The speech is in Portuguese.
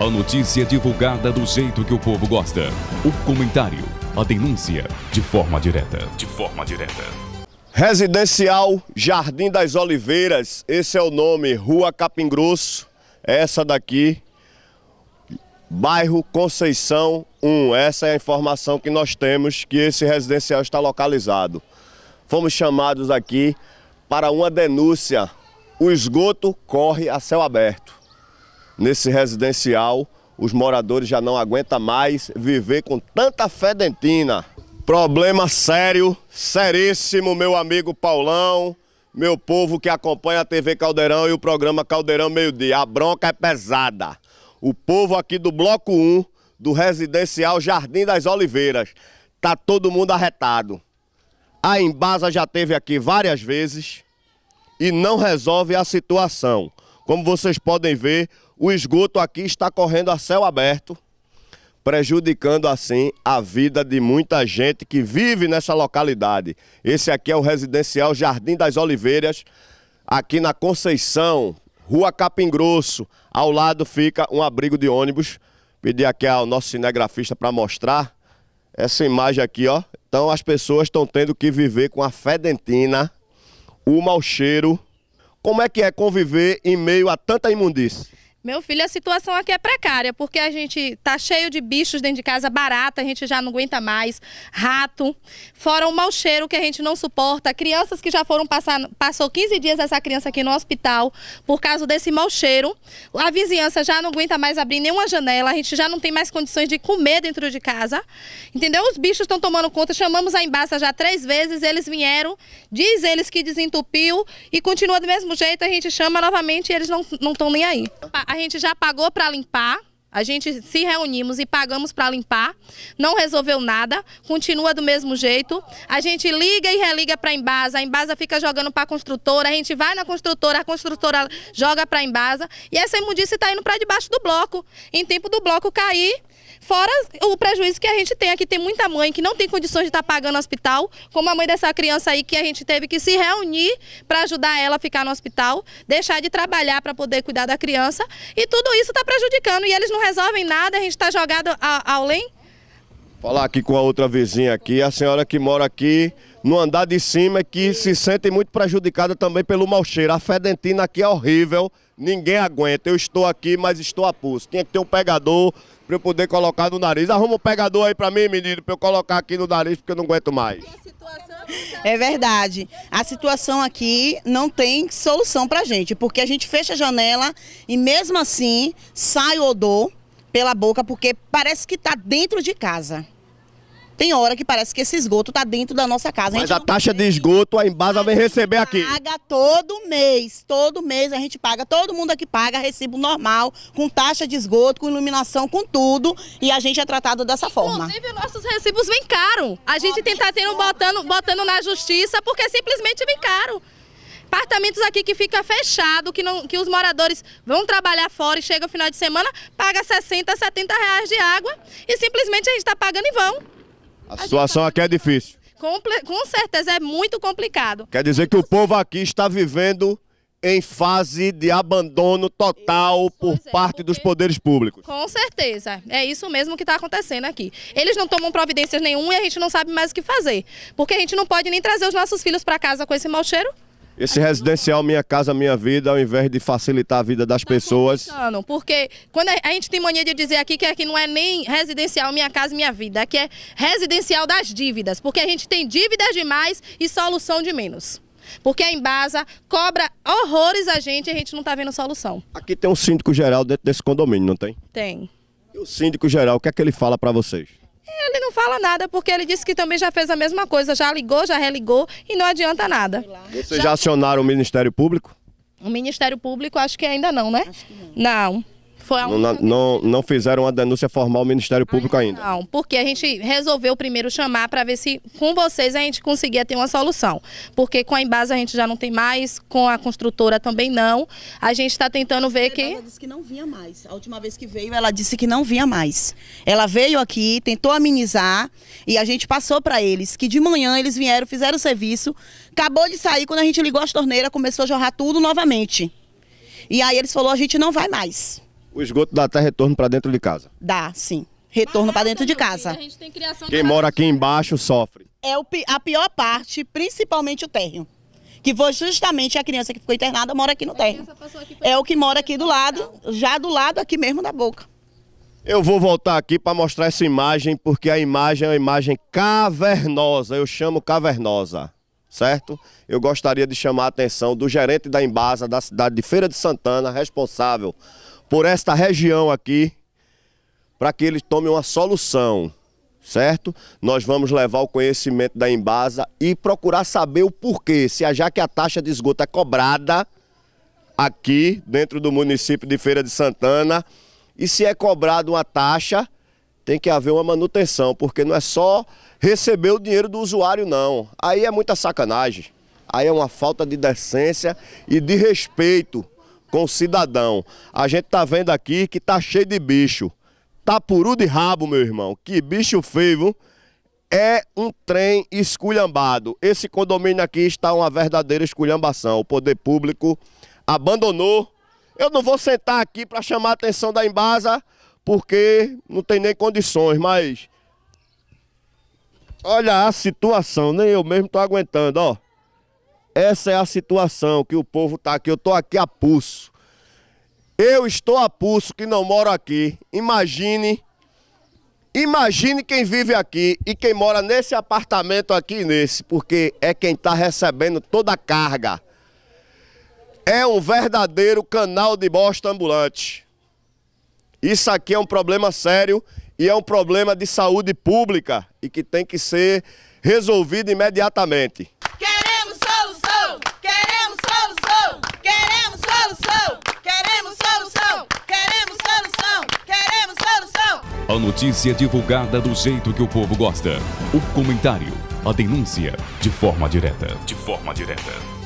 A notícia divulgada do jeito que o povo gosta. O comentário, a denúncia, de forma direta. De forma direta. Residencial Jardim das Oliveiras, esse é o nome, Rua Capim Grosso, é essa daqui, bairro Conceição 1. Essa é a informação que nós temos que esse residencial está localizado. Fomos chamados aqui para uma denúncia. O esgoto corre a céu aberto nesse residencial, os moradores já não aguentam mais viver com tanta fedentina. Problema sério, seríssimo, meu amigo Paulão, meu povo que acompanha a TV Caldeirão e o programa Caldeirão Meio Dia. A bronca é pesada. O povo aqui do Bloco 1, do residencial Jardim das Oliveiras, tá todo mundo arretado. A Embasa já teve aqui várias vezes e não resolve a situação. Como vocês podem ver, o esgoto aqui está correndo a céu aberto, prejudicando assim a vida de muita gente que vive nessa localidade. Esse aqui é o residencial Jardim das Oliveiras, aqui na Conceição, Rua Capim Grosso. Ao lado fica um abrigo de ônibus. Pedi aqui ao nosso cinegrafista para mostrar essa imagem aqui, ó. Então as pessoas estão tendo que viver com a fedentina, o mau cheiro como é que é conviver em meio a tanta imundícia? Meu filho, a situação aqui é precária, porque a gente tá cheio de bichos dentro de casa, barata, a gente já não aguenta mais, rato, fora o um mau cheiro que a gente não suporta, crianças que já foram passar, passou 15 dias essa criança aqui no hospital por causa desse mau cheiro, a vizinhança já não aguenta mais abrir nenhuma janela, a gente já não tem mais condições de comer dentro de casa, entendeu? Os bichos estão tomando conta, chamamos a embaça já três vezes, eles vieram, diz eles que desentupiu e continua do mesmo jeito, a gente chama novamente e eles não estão nem aí a gente já pagou para limpar. A gente se reunimos e pagamos para limpar, não resolveu nada, continua do mesmo jeito. A gente liga e religa para a Embasa, a Embasa fica jogando para a construtora, a gente vai na construtora, a construtora joga para a Embasa e essa imundícia está indo para debaixo do bloco. Em tempo do bloco cair, Fora o prejuízo que a gente tem aqui, tem muita mãe que não tem condições de estar tá pagando hospital, como a mãe dessa criança aí que a gente teve que se reunir para ajudar ela a ficar no hospital, deixar de trabalhar para poder cuidar da criança. E tudo isso está prejudicando e eles não resolvem nada, a gente está jogado ao além. Falar aqui com a outra vizinha aqui, a senhora que mora aqui no andar de cima que se sentem muito prejudicadas também pelo mau cheiro. A fedentina aqui é horrível, ninguém aguenta. Eu estou aqui, mas estou a pulso. Tinha que ter um pegador para eu poder colocar no nariz. Arruma um pegador aí para mim, menino, para eu colocar aqui no nariz, porque eu não aguento mais. É verdade. A situação aqui não tem solução para gente, porque a gente fecha a janela e mesmo assim sai o odor pela boca, porque parece que está dentro de casa. Tem hora que parece que esse esgoto está dentro da nossa casa. Mas a, taxa consegue. de esgoto a Embasa a receber aqui. Paga todo mês, todo mês a gente paga, todo mundo aqui paga recibo normal, com taxa de esgoto, com iluminação, com tudo, e a gente é tratado dessa forma. Inclusive, nossos recibos vêm caro. A gente tenta ter um botando, botando na justiça porque simplesmente vem caro apartamentos aqui que fica fechado, que, não, que os moradores vão trabalhar fora e chega o final de semana, paga 60, 70 reais de água e simplesmente a gente está pagando em vão. A, situação aqui é difícil. Com certeza é muito complicado. Quer dizer que o povo aqui está vivendo em fase de abandono total isso, por é, parte porque... dos poderes públicos. Com certeza, é isso mesmo que está acontecendo aqui. Eles não tomam providências nenhuma e a gente não sabe mais o que fazer, porque a gente não pode nem trazer os nossos filhos para casa com esse mau cheiro esse residencial Minha Casa Minha Vida, ao invés de facilitar a vida das tá pessoas. Porque quando a gente tem mania de dizer aqui que aqui não é nem residencial Minha Casa Minha Vida, aqui é residencial das dívidas, porque a gente tem dívidas demais e solução de menos. Porque a Embasa cobra horrores a gente e a gente não está vendo solução. Aqui tem um síndico geral dentro desse condomínio, não tem? Tem. E o síndico geral, o que é que ele fala para vocês? fala nada, porque ele disse que também já fez a mesma coisa, já ligou, já religou e não adianta nada. Vocês já, já acionaram o Ministério Público? O Ministério Público acho que ainda não, né? Não. não. Foi não, não, não fizeram uma denúncia formal ao Ministério ah, Público ainda. Não, porque a gente resolveu primeiro chamar para ver se com vocês a gente conseguia ter uma solução. Porque com a Embasa a gente já não tem mais, com a construtora também não. A gente está tentando ver que... Ela disse que não vinha mais. A última vez que veio, ela disse que não vinha mais. Ela veio aqui, tentou amenizar e a gente passou para eles que de manhã eles vieram, fizeram o serviço, acabou de sair, quando a gente ligou as torneiras, começou a jorrar tudo novamente. E aí eles falaram, a gente não vai mais. O esgoto dá até retorno para dentro de casa? Dá, sim. Retorno para dentro de é casa. Quem mora aqui embaixo sofre. É a pior parte, principalmente o térreo que foi justamente a criança que ficou internada mora aqui no térreo. É o que mora aqui do lado, já do lado aqui mesmo da boca. Eu vou voltar aqui para mostrar essa imagem, porque a imagem é uma imagem cavernosa, eu chamo cavernosa, certo? Eu gostaria de chamar a atenção do gerente da Embasa da cidade de Feira de Santana, responsável por esta região aqui, para que eles tomem uma solução, certo? Nós vamos levar o conhecimento da Embasa e procurar saber o porquê, se é já que a taxa de esgoto é cobrada aqui dentro do município de Feira de Santana, e se é cobrada uma taxa, tem que haver uma manutenção, porque não é só receber o dinheiro do usuário não. Aí é muita sacanagem. Aí é uma falta de decência e de respeito com o cidadão. A gente tá vendo aqui que tá cheio de bicho. Tapuru tá de rabo, meu irmão. Que bicho feio, é um trem esculhambado. Esse condomínio aqui está uma verdadeira esculhambação. O poder público abandonou. Eu não vou sentar aqui para chamar a atenção da Embasa, porque não tem nem condições, mas... Olha a situação, nem eu mesmo tô aguentando, ó. Essa é a situação que o povo está aqui. Eu estou aqui a pulso. Eu estou a pulso que não moro aqui. Imagine. Imagine quem vive aqui e quem mora nesse apartamento aqui nesse, porque é quem está recebendo toda a carga. É um verdadeiro canal de bosta ambulante. Isso aqui é um problema sério e é um problema de saúde pública e que tem que ser resolvido imediatamente. A notícia divulgada do jeito que o povo gosta. O comentário, a denúncia, de forma direta. De forma direta.